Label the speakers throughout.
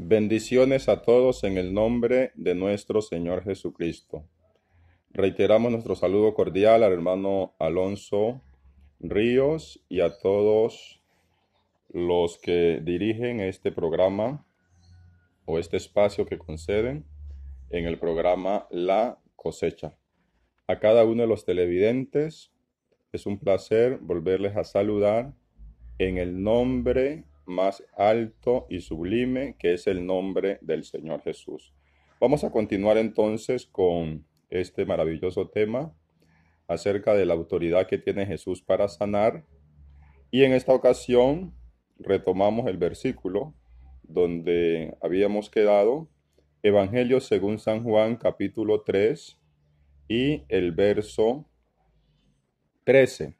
Speaker 1: Bendiciones a todos en el nombre de nuestro Señor Jesucristo. Reiteramos nuestro saludo cordial al hermano Alonso Ríos y a todos los que dirigen este programa o este espacio que conceden en el programa La cosecha. A cada uno de los televidentes es un placer volverles a saludar en el nombre más alto y sublime que es el nombre del Señor Jesús. Vamos a continuar entonces con este maravilloso tema acerca de la autoridad que tiene Jesús para sanar. Y en esta ocasión retomamos el versículo donde habíamos quedado, Evangelio según San Juan capítulo 3 y el verso 13.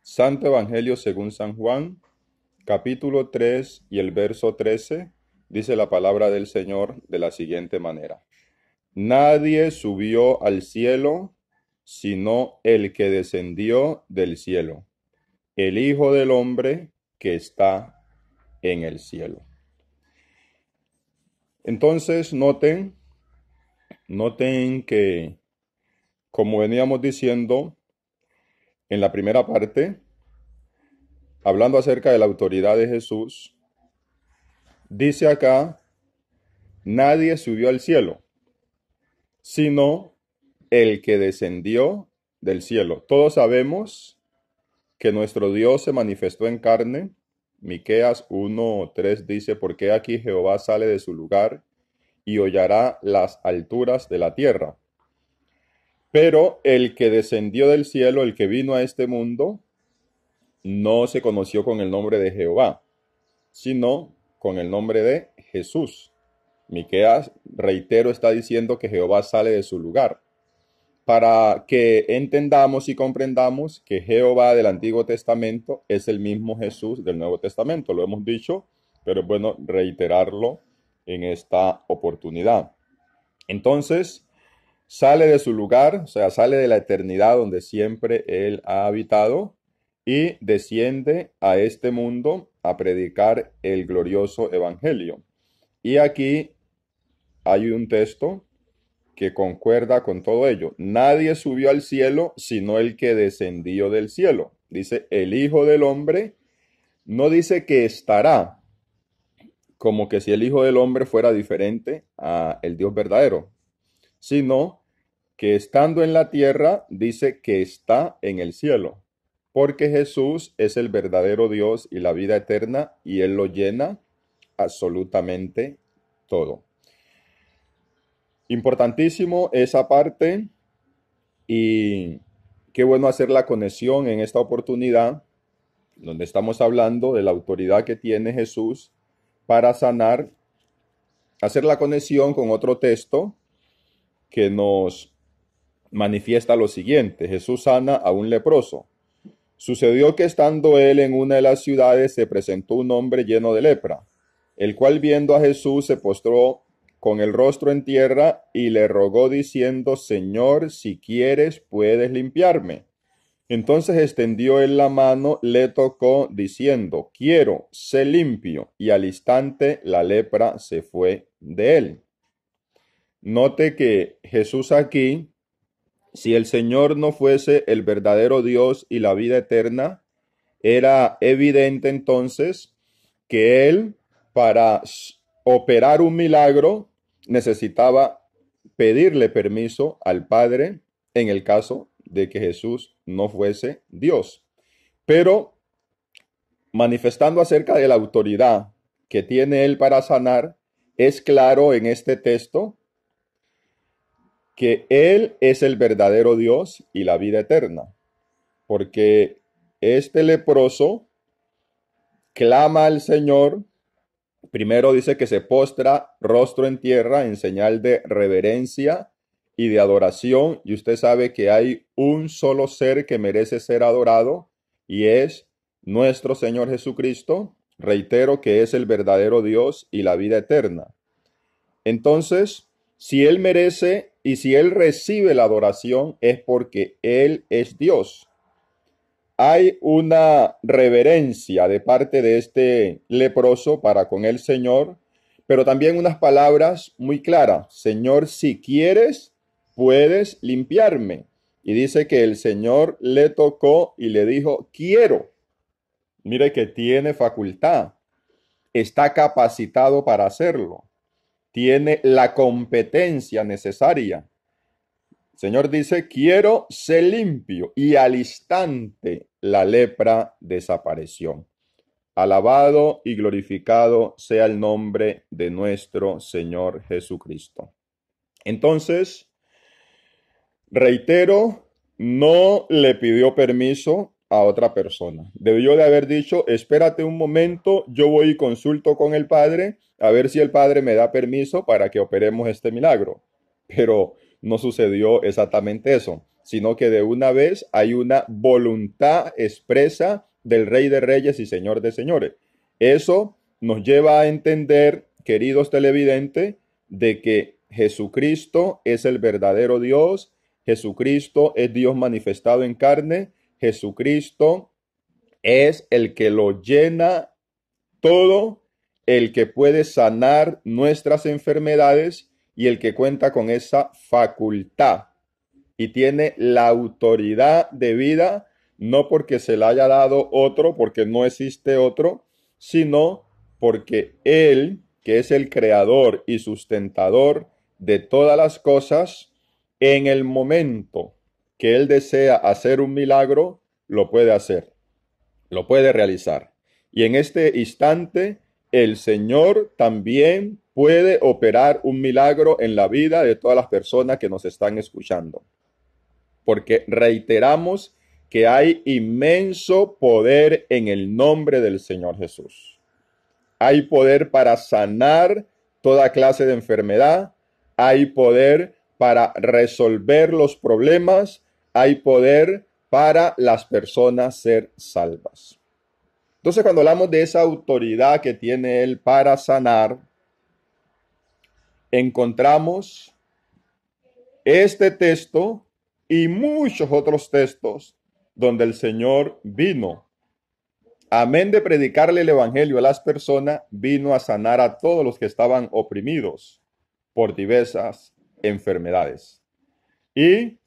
Speaker 1: Santo Evangelio según San Juan capítulo 3 y el verso 13 dice la palabra del Señor de la siguiente manera. Nadie subió al cielo sino el que descendió del cielo, el Hijo del Hombre que está en el cielo. Entonces, noten, noten que, como veníamos diciendo en la primera parte, hablando acerca de la autoridad de Jesús, dice acá, nadie subió al cielo, sino el que descendió del cielo. Todos sabemos que nuestro Dios se manifestó en carne. Miqueas 1:3 dice, "Porque aquí Jehová sale de su lugar y hollará las alturas de la tierra." Pero el que descendió del cielo, el que vino a este mundo, no se conoció con el nombre de Jehová, sino con el nombre de Jesús. Miqueas, reitero, está diciendo que Jehová sale de su lugar. Para que entendamos y comprendamos que Jehová del Antiguo Testamento es el mismo Jesús del Nuevo Testamento. Lo hemos dicho, pero es bueno reiterarlo en esta oportunidad. Entonces, sale de su lugar, o sea, sale de la eternidad donde siempre él ha habitado y desciende a este mundo a predicar el glorioso evangelio. Y aquí hay un texto que concuerda con todo ello. Nadie subió al cielo sino el que descendió del cielo. Dice el Hijo del Hombre, no dice que estará, como que si el Hijo del Hombre fuera diferente a el Dios verdadero, sino que estando en la tierra dice que está en el cielo porque Jesús es el verdadero Dios y la vida eterna y Él lo llena absolutamente todo. Importantísimo esa parte y qué bueno hacer la conexión en esta oportunidad donde estamos hablando de la autoridad que tiene Jesús para sanar, hacer la conexión con otro texto que nos manifiesta lo siguiente, Jesús sana a un leproso Sucedió que estando él en una de las ciudades se presentó un hombre lleno de lepra, el cual viendo a Jesús se postró con el rostro en tierra y le rogó diciendo, Señor, si quieres, puedes limpiarme. Entonces extendió él la mano, le tocó, diciendo, quiero, sé limpio, y al instante la lepra se fue de él. Note que Jesús aquí si el Señor no fuese el verdadero Dios y la vida eterna, era evidente entonces que Él, para operar un milagro, necesitaba pedirle permiso al Padre en el caso de que Jesús no fuese Dios. Pero manifestando acerca de la autoridad que tiene Él para sanar, es claro en este texto que Él es el verdadero Dios y la vida eterna, porque este leproso clama al Señor, primero dice que se postra rostro en tierra en señal de reverencia y de adoración, y usted sabe que hay un solo ser que merece ser adorado, y es nuestro Señor Jesucristo, reitero que es el verdadero Dios y la vida eterna. Entonces, si Él merece y si Él recibe la adoración es porque Él es Dios. Hay una reverencia de parte de este leproso para con el Señor, pero también unas palabras muy claras. Señor, si quieres, puedes limpiarme. Y dice que el Señor le tocó y le dijo, quiero. Mire que tiene facultad. Está capacitado para hacerlo tiene la competencia necesaria. Señor dice, quiero ser limpio. Y al instante la lepra desapareció. Alabado y glorificado sea el nombre de nuestro Señor Jesucristo. Entonces, reitero, no le pidió permiso a otra persona. Debió de haber dicho, espérate un momento, yo voy y consulto con el Padre a ver si el Padre me da permiso para que operemos este milagro. Pero no sucedió exactamente eso, sino que de una vez hay una voluntad expresa del Rey de Reyes y Señor de Señores. Eso nos lleva a entender, queridos televidentes, de que Jesucristo es el verdadero Dios, Jesucristo es Dios manifestado en carne, Jesucristo es el que lo llena todo, el que puede sanar nuestras enfermedades y el que cuenta con esa facultad y tiene la autoridad de vida, no porque se la haya dado otro, porque no existe otro, sino porque Él, que es el creador y sustentador de todas las cosas, en el momento que Él desea hacer un milagro, lo puede hacer, lo puede realizar. Y en este instante, el Señor también puede operar un milagro en la vida de todas las personas que nos están escuchando. Porque reiteramos que hay inmenso poder en el nombre del Señor Jesús. Hay poder para sanar toda clase de enfermedad, hay poder para resolver los problemas, hay poder para las personas ser salvas. Entonces, cuando hablamos de esa autoridad que tiene Él para sanar, encontramos este texto y muchos otros textos donde el Señor vino. Amén de predicarle el Evangelio a las personas, vino a sanar a todos los que estaban oprimidos por diversas enfermedades. Y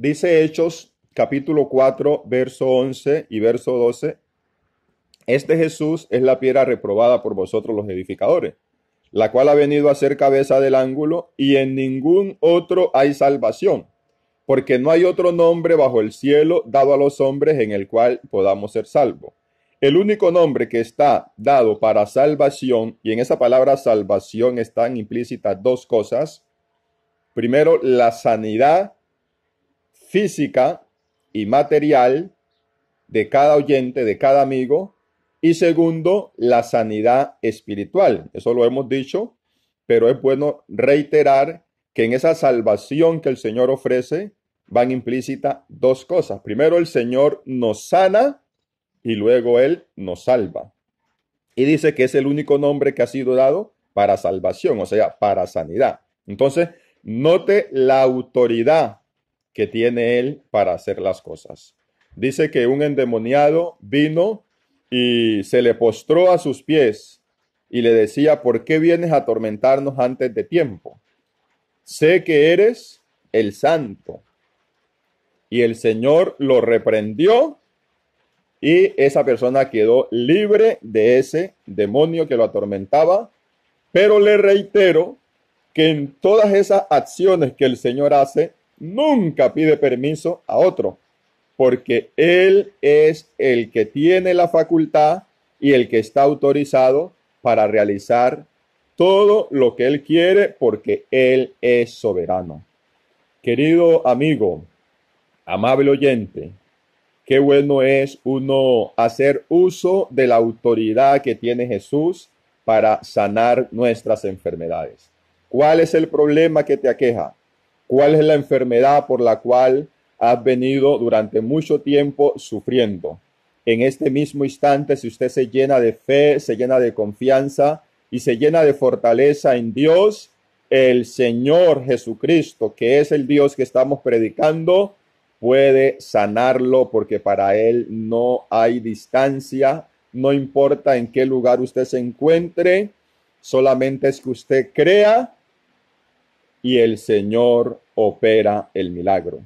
Speaker 1: Dice Hechos capítulo 4, verso 11 y verso 12, este Jesús es la piedra reprobada por vosotros los edificadores, la cual ha venido a ser cabeza del ángulo y en ningún otro hay salvación, porque no hay otro nombre bajo el cielo dado a los hombres en el cual podamos ser salvos. El único nombre que está dado para salvación, y en esa palabra salvación están implícitas dos cosas. Primero, la sanidad física y material de cada oyente, de cada amigo, y segundo, la sanidad espiritual. Eso lo hemos dicho, pero es bueno reiterar que en esa salvación que el Señor ofrece van implícitas dos cosas. Primero, el Señor nos sana y luego Él nos salva. Y dice que es el único nombre que ha sido dado para salvación, o sea, para sanidad. Entonces, note la autoridad tiene él para hacer las cosas. Dice que un endemoniado vino y se le postró a sus pies y le decía, ¿por qué vienes a atormentarnos antes de tiempo? Sé que eres el santo. Y el Señor lo reprendió y esa persona quedó libre de ese demonio que lo atormentaba. Pero le reitero que en todas esas acciones que el Señor hace, nunca pide permiso a otro, porque Él es el que tiene la facultad y el que está autorizado para realizar todo lo que Él quiere, porque Él es soberano. Querido amigo, amable oyente, qué bueno es uno hacer uso de la autoridad que tiene Jesús para sanar nuestras enfermedades. ¿Cuál es el problema que te aqueja? cuál es la enfermedad por la cual has venido durante mucho tiempo sufriendo. En este mismo instante, si usted se llena de fe, se llena de confianza y se llena de fortaleza en Dios, el Señor Jesucristo, que es el Dios que estamos predicando, puede sanarlo porque para Él no hay distancia, no importa en qué lugar usted se encuentre, solamente es que usted crea y el Señor opera el milagro.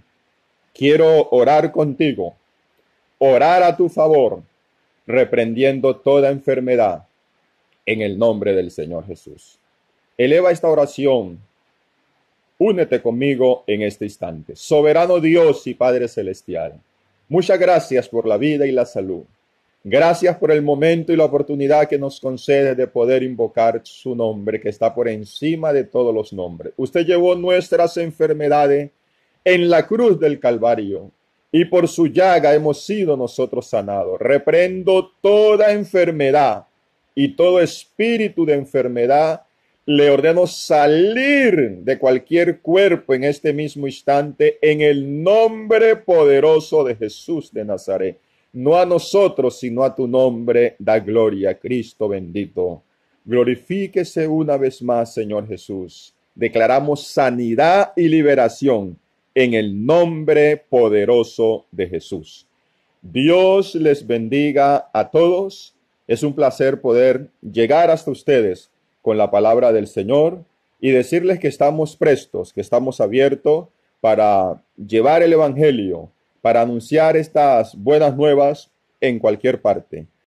Speaker 1: Quiero orar contigo, orar a tu favor, reprendiendo toda enfermedad en el nombre del Señor Jesús. Eleva esta oración. Únete conmigo en este instante. Soberano Dios y Padre Celestial, muchas gracias por la vida y la salud. Gracias por el momento y la oportunidad que nos concede de poder invocar su nombre, que está por encima de todos los nombres. Usted llevó nuestras enfermedades en la cruz del Calvario y por su llaga hemos sido nosotros sanados. Reprendo toda enfermedad y todo espíritu de enfermedad. Le ordeno salir de cualquier cuerpo en este mismo instante en el nombre poderoso de Jesús de Nazaret no a nosotros, sino a tu nombre, da gloria, Cristo bendito. Glorifíquese una vez más, Señor Jesús. Declaramos sanidad y liberación en el nombre poderoso de Jesús. Dios les bendiga a todos. Es un placer poder llegar hasta ustedes con la palabra del Señor y decirles que estamos prestos, que estamos abiertos para llevar el Evangelio para anunciar estas buenas nuevas en cualquier parte.